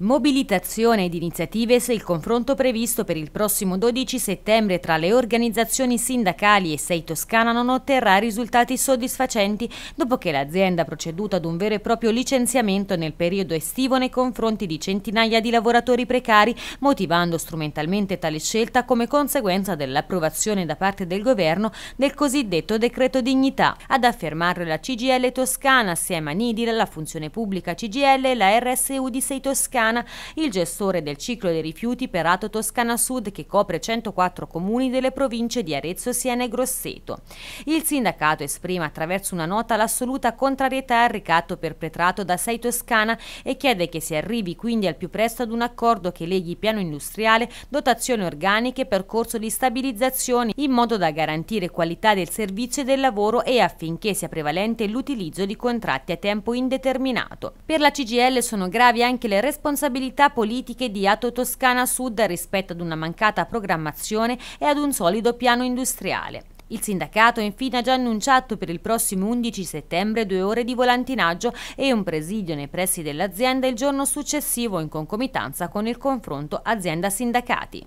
Mobilitazione ed iniziative se il confronto previsto per il prossimo 12 settembre tra le organizzazioni sindacali e Sei Toscana non otterrà risultati soddisfacenti dopo che l'azienda ha proceduto ad un vero e proprio licenziamento nel periodo estivo nei confronti di centinaia di lavoratori precari, motivando strumentalmente tale scelta come conseguenza dell'approvazione da parte del governo del cosiddetto decreto dignità. Ad affermarlo la CGL Toscana assieme a Nidil, la funzione pubblica CGL e la RSU di Sei Toscana Toscana, il gestore del ciclo dei rifiuti per Ato Toscana Sud che copre 104 comuni delle province di Arezzo, Siena e Grosseto. Il sindacato esprime attraverso una nota l'assoluta contrarietà al ricatto perpetrato da Sei Toscana e chiede che si arrivi quindi al più presto ad un accordo che leghi piano industriale, dotazioni organiche, percorso di stabilizzazione in modo da garantire qualità del servizio e del lavoro e affinché sia prevalente l'utilizzo di contratti a tempo indeterminato. Per la CGL sono gravi anche le responsabilità responsabilità politiche di Ato Toscana Sud rispetto ad una mancata programmazione e ad un solido piano industriale. Il sindacato infine ha già annunciato per il prossimo 11 settembre due ore di volantinaggio e un presidio nei pressi dell'azienda il giorno successivo in concomitanza con il confronto azienda-sindacati.